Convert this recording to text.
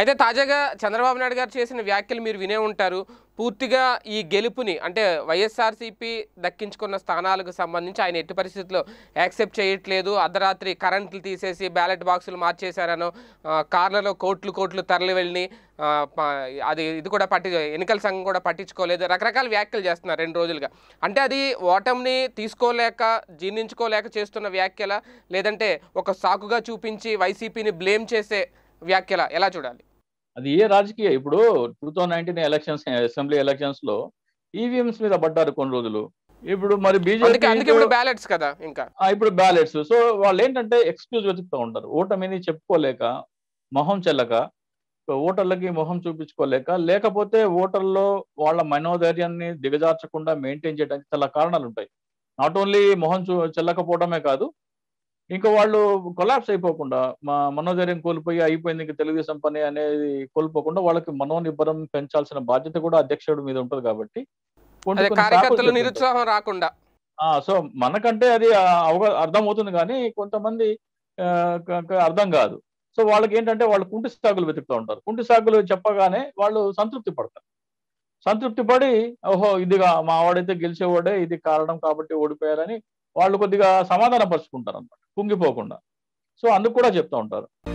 అయితే తాజాగా చంద్రబాబు నాయుడు గారు చేసిన వ్యాఖ్యలు మీరు వినే ఉంటారు పూర్తిగా ఈ గెలుపుని అంటే వైఎస్ఆర్సీపీ దక్కించుకున్న స్థానాలకు సంబంధించి ఆయన ఎట్టి పరిస్థితుల్లో యాక్సెప్ట్ చేయట్లేదు అర్ధరాత్రి కరెంట్లు తీసేసి బ్యాలెట్ బాక్సులు మార్చేశారనో కార్లలో కోట్లు కోట్లు తరలి వెళ్ళి అది ఇది కూడా పట్టి ఎన్నికల సంఘం కూడా పట్టించుకోలేదు రకరకాల వ్యాఖ్యలు చేస్తున్నారు రెండు రోజులుగా అంటే అది ఓటమిని తీసుకోలేక జీర్ణించుకోలేక చేస్తున్న వ్యాఖ్యల లేదంటే ఒక సాకుగా చూపించి వైసీపీని బ్లేమ్ చేసే వ్యాఖ్యల ఎలా చూడాలి అది ఏ రాజకీయ ఇప్పుడు two thousand nineteen elections assembly elections లో ఈవీఎంస్ e మీద పడ్డారు కొన్ని రోజులు ఇప్పుడు మరి బీజేపీ బ్యాలెట్స్ కదా ఇంకా ఇప్పుడు బ్యాలెట్స్ సో వాళ్ళు ఏంటంటే ఎక్స్క్యూజ్ వెతుకుతూ ఉంటారు ఓటమిని చెప్పుకోలేక మొహం చెల్లక ఓటర్లకి మొహం చూపించుకోలేక లేకపోతే ఓటర్లో వాళ్ళ మనోధైర్యాన్ని దిగజార్చకుండా మెయింటైన్ చేయడానికి చాలా కారణాలు ఉంటాయి నాట్ ఓన్లీ మొహం చూ చెల్లకపోవడమే కాదు ఇంకా వాళ్ళు కొలాప్స్ అయిపోకుండా మా మనోధైర్యం కోల్పోయి అయిపోయింది ఇంకా తెలుగుదేశం పని అనేది కోల్పోకుండా వాళ్ళకి మనోనిబ్బరం పెంచాల్సిన బాధ్యత కూడా అధ్యక్షుడి మీద ఉంటుంది కాబట్టి నిరుత్సాహం రాకుండా సో మనకంటే అది అర్థం అవుతుంది కానీ కొంతమంది అర్థం కాదు సో వాళ్ళకి ఏంటంటే వాళ్ళు కుంటి సాగులు వెతుకుతూ ఉంటారు కుంటి సాగులు చెప్పగానే వాళ్ళు సంతృప్తి పడతారు సంతృప్తి పడి ఓహో ఇదిగా మా వాడైతే గెలిచేవాడే ఇది కారణం కాబట్టి ఓడిపోయారని వాళ్ళు కొద్దిగా సమాధానపరుచుకుంటారు అనమాట కుంగిపోకుండా సో అందుకు కూడా చెప్తూ ఉంటారు